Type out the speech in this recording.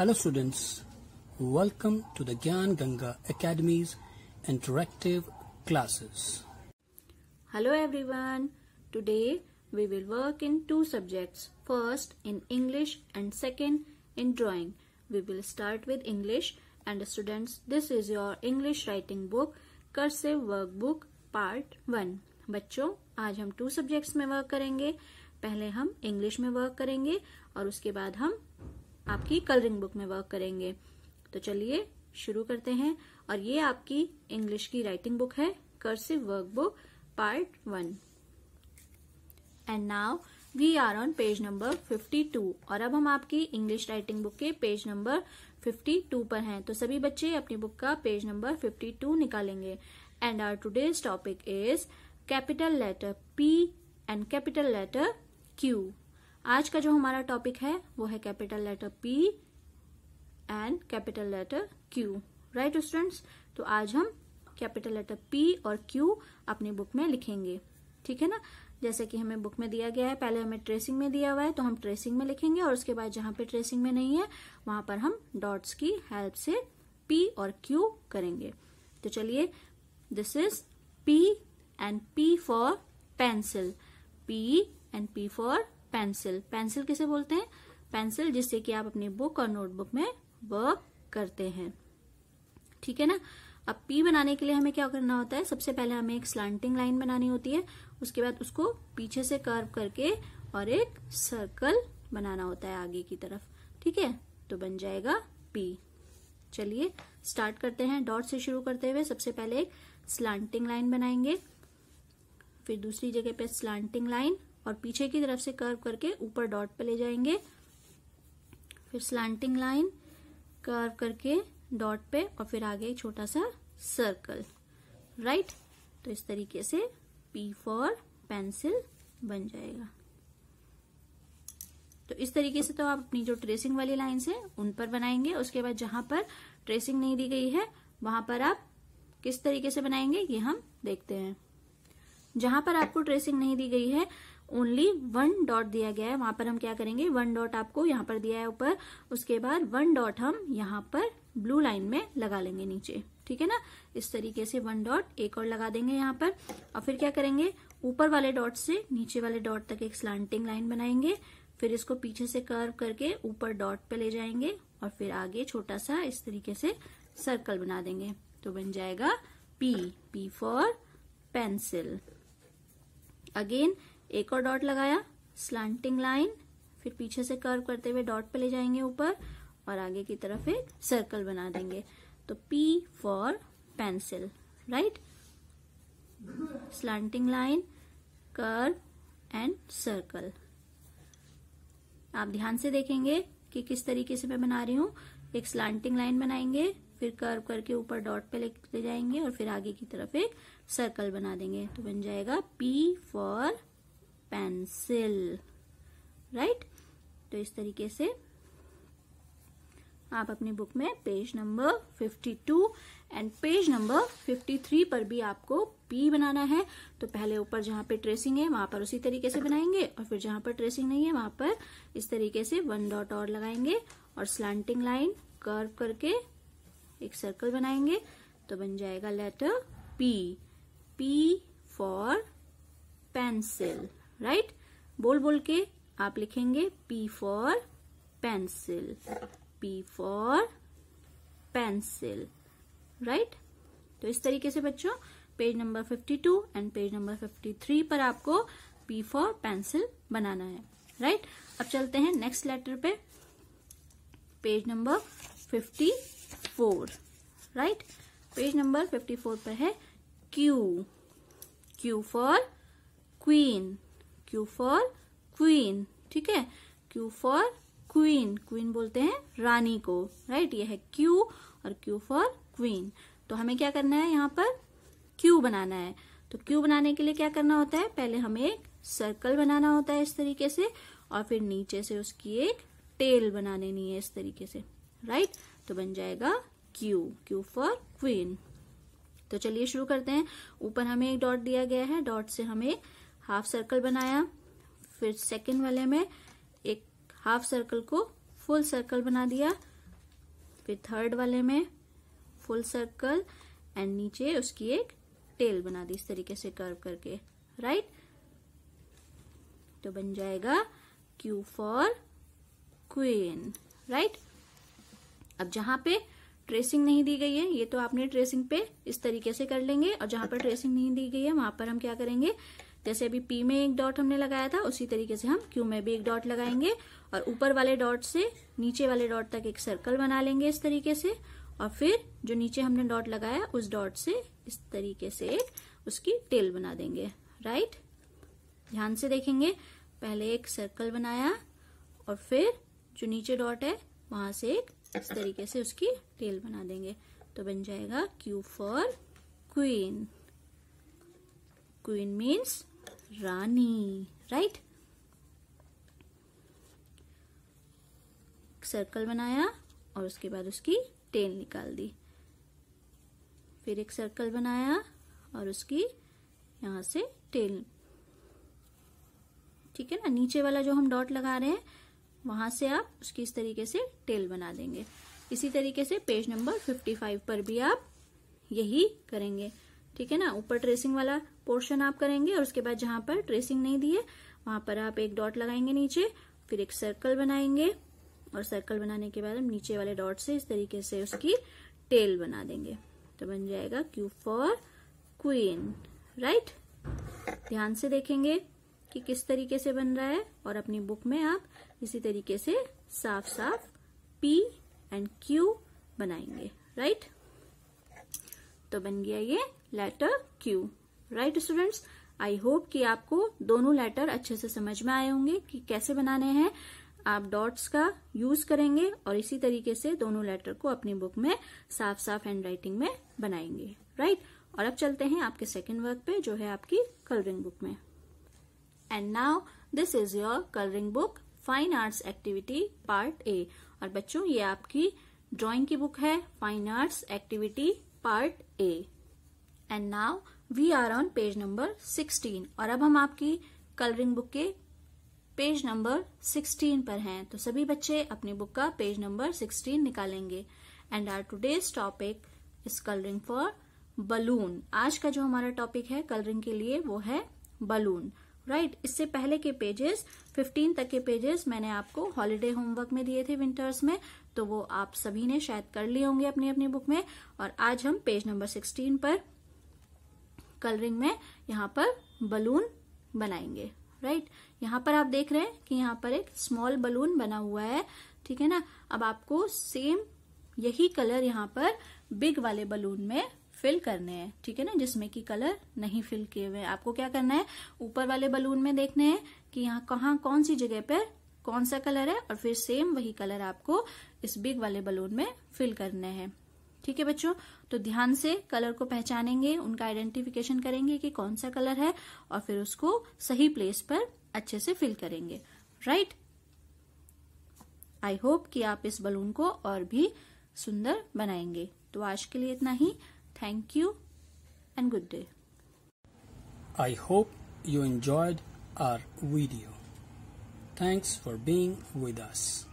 Hello students welcome to the Gyan Ganga academy's interactive classes hello everyone today we will work in two subjects first in English and second in drawing we will start with English and students this is your English writing book cursive workbook part one बच्चों आज हम two subjects में work करेंगे पहले हम English में work करेंगे और उसके बाद हम आपकी कलरिंग बुक में वर्क करेंगे तो चलिए शुरू करते हैं और ये आपकी इंग्लिश की राइटिंग बुक है cursive workbook part 1 and now we are on page number 52 और अब हम आपकी इंग्लिश राइटिंग बुक के पेज नंबर 52 पर हैं तो सभी बच्चे अपनी बुक का पेज नंबर 52 निकालेंगे and are today's topic is capital letter P and capital letter Q आज का जो हमारा टॉपिक है वो है capital letter P and capital letter Q right students तो आज हम कैपिटल लेटर पी और क्यू अपनी बुक में लिखेंगे ठीक है ना जैसे कि हमें बुक में दिया गया है पहले हमें ट्रेसिंग में दिया हुआ है तो हम ट्रेसिंग में लिखेंगे और उसके बाद जहां पे ट्रेसिंग में नहीं है वहां पर हम डॉट्स की हेल्प से पी और क्यू करेंगे तो चलिए this is P and P for pencil P and P for pencil pencil किसे बोलते हैं पेंसिल जिससे कि आप अपनी बुक और नोटबुक में वर्क करते हैं ठीक है ना अब पी बनाने के लिए हमें क्या करना होता है सबसे पहले हमें एक स्लांटिंग लाइन बनानी होती है उसके बाद उसको पीछे से कर्व करके और एक सर्कल बनाना होता है आगे की तरफ ठीक है तो बन जाएगा पी चलिए स्टार्ट करते हैं डॉट से शुरू करते हुए सबसे पहले एक स्लांटिंग लाइन बनाएंगे फिर दूसरी जगह पे स्लांटिंग लाइन और पीछे की तरफ से कर्व करके ऊपर डॉट पे ले जाएंगे फिर स्लैंटिंग लाइन कर्व करके डॉट पे और फिर आगे एक छोटा सा सर्कल राइट तो इस तरीके से पी फॉर पेंसिल बन जाएगा तो इस तरीके से तो आप अपनी जो ट्रेसिंग वाली लाइन है उन पर बनाएंगे उसके बाद जहां पर ट्रेसिंग नहीं दी गई है वहां पर आप किस तरीके से बनाएंगे ये हम देखते हैं जहां पर आपको ट्रेसिंग नहीं दी गई है ओनली वन डॉट दिया गया है वहां पर हम क्या करेंगे वन डॉट आपको यहाँ पर दिया है ऊपर उसके बाद वन डॉट हम यहाँ पर ब्लू लाइन में लगा लेंगे नीचे ठीक है ना इस तरीके से वन डॉट एक और लगा देंगे यहाँ पर और फिर क्या करेंगे ऊपर वाले डॉट से नीचे वाले डॉट तक एक स्लांटिंग लाइन बनाएंगे फिर इसको पीछे से कर्व करके ऊपर डॉट पे ले जाएंगे और फिर आगे छोटा सा इस तरीके से सर्कल बना देंगे तो बन जाएगा P P for pencil again एक और डॉट लगाया स्लांटिंग लाइन फिर पीछे से कर्व करते हुए डॉट पे ले जाएंगे ऊपर और आगे की तरफ एक सर्कल बना देंगे तो P for pencil right slanting line curve and circle आप ध्यान से देखेंगे कि किस तरीके से मैं बना रही हूँ एक स्लांटिंग लाइन बनाएंगे फिर कर्व करके ऊपर डॉट पे ले जाएंगे और फिर आगे की तरफ एक सर्कल बना देंगे तो बन जाएगा पी फॉर पेंसिल राइट तो इस तरीके से आप अपनी बुक में page number 52 and page number 53 पर भी आपको पी बनाना है तो पहले ऊपर जहां पे ट्रेसिंग है वहां पर उसी तरीके से बनाएंगे और फिर जहां पर ट्रेसिंग नहीं है वहां पर इस तरीके से वन डॉट और लगाएंगे और स्लांटिंग लाइन कर्व करके एक सर्कल बनाएंगे तो बन जाएगा letter P P for pencil right बोल बोल के आप लिखेंगे P for pencil P for pencil right तो इस तरीके से बच्चों page number 52 and page number 53 पर आपको पी फॉर पेंसिल बनाना है राइट अब चलते हैं नेक्स्ट लेटर पे page number 54 right page number 54 पर है Q Q for queen Q for queen ठीक है क्यू फॉर क्वीन क्वीन बोलते हैं रानी को राइट ये है क्यू और क्यू फॉर क्वीन तो हमें क्या करना है यहाँ पर क्यू बनाना है तो क्यू बनाने के लिए क्या करना होता है पहले हमें एक सर्कल बनाना होता है इस तरीके से और फिर नीचे से उसकी एक टेल बना लेनी है इस तरीके से राइट तो बन जाएगा क्यू क्यू फॉर क्वीन तो चलिए शुरू करते हैं ऊपर हमें एक डॉट दिया गया है डॉट से हमें हाफ सर्कल बनाया फिर सेकंड वाले में एक हाफ सर्कल को फुल सर्कल बना दिया फिर थर्ड वाले में फुल सर्कल एंड नीचे उसकी एक टेल बना दी इस तरीके से कर्व करके राइट तो बन जाएगा क्यू फॉर क्वीन राइट अब जहां पे ट्रेसिंग नहीं दी गई है ये तो आपने ट्रेसिंग पे इस तरीके से कर लेंगे और जहां पर ट्रेसिंग नहीं दी गई है वहां पर हम क्या करेंगे जैसे अभी पी में एक डॉट हमने लगाया था उसी तरीके से हम क्यू में भी एक डॉट लगाएंगे और ऊपर वाले डॉट से नीचे वाले डॉट तक एक सर्कल बना लेंगे इस तरीके से और फिर जो नीचे हमने डॉट लगाया उस डॉट से इस तरीके से एक उसकी टेल बना देंगे राइट ध्यान से देखेंगे पहले एक सर्कल बनाया और फिर जो नीचे डॉट है वहां से एक इस तरीके से उसकी टेल बना देंगे तो बन जाएगा Q for queen queen means रानी राइट सर्कल बनाया और उसके बाद उसकी टेल निकाल दी फिर एक सर्कल बनाया और उसकी यहां से टेल ठीक है ना नीचे वाला जो हम डॉट लगा रहे हैं वहां से आप उसकी इस तरीके से टेल बना देंगे इसी तरीके से पेज नंबर 55 पर भी आप यही करेंगे ठीक है ना ऊपर ट्रेसिंग वाला पोर्शन आप करेंगे और उसके बाद जहां पर ट्रेसिंग नहीं दी है वहां पर आप एक डॉट लगाएंगे नीचे फिर एक सर्कल बनाएंगे और सर्कल बनाने के बाद हम नीचे वाले डॉट से इस तरीके से उसकी टेल बना देंगे तो बन जाएगा क्यू फॉर क्वीन राइट ध्यान से देखेंगे कि किस तरीके से बन रहा है और अपनी बुक में आप इसी तरीके से साफ साफ पी एंड क्यू बनाएंगे राइट तो बन गया ये letter Q right students I hope कि आपको दोनों लेटर अच्छे से समझ में आए होंगे कि कैसे बनाने हैं आप डॉट्स का यूज करेंगे और इसी तरीके से दोनों लेटर को अपनी बुक में साफ साफ हैंड राइटिंग में बनाएंगे राइट और अब चलते हैं आपके सेकेंड वर्क पे जो है आपकी कलरिंग बुक में and now this is your colouring book fine arts activity part A और बच्चों ये आपकी ड्राइंग की बुक है fine arts activity part A and now we are on page number 16 और अब हम आपकी कलरिंग बुक के पेज नंबर 16 पर हैं तो सभी बच्चे अपनी बुक का पेज नंबर 16 निकालेंगे and are today's topic is colouring for balloon आज का जो हमारा टॉपिक है कलरिंग के लिए वो है बलून राइट इससे पहले के पेजेस 15 तक के पेजेस मैंने आपको हॉलीडे होमवर्क में दिए थे विंटर्स में तो वो आप सभी ने शायद कर लिए होंगे अपनी अपनी बुक में और आज हम पेज नंबर 16 पर कलरिंग में यहाँ पर बलून बनाएंगे राइट यहाँ पर आप देख रहे हैं कि यहाँ पर एक स्मॉल बलून बना हुआ है ठीक है ना अब आपको सेम यही कलर यहाँ पर बिग वाले बलून में फिल करने हैं ठीक है ना जिसमें कि कलर नहीं फिल किए हुए आपको क्या करना है ऊपर वाले बलून में देखने हैं कि यहाँ कहाँ कौन सी जगह पर कौन सा कलर है और फिर सेम वही कलर आपको इस बिग वाले बलून में फिल करने हैं ठीक है बच्चों तो ध्यान से कलर को पहचानेंगे उनका आइडेंटिफिकेशन करेंगे कि कौन सा कलर है और फिर उसको सही प्लेस पर अच्छे से फिल करेंगे राइट आई होप कि आप इस बलून को और भी सुंदर बनाएंगे तो आज के लिए इतना ही Thank you and good day. I hope you enjoyed our video. Thanks for being with us.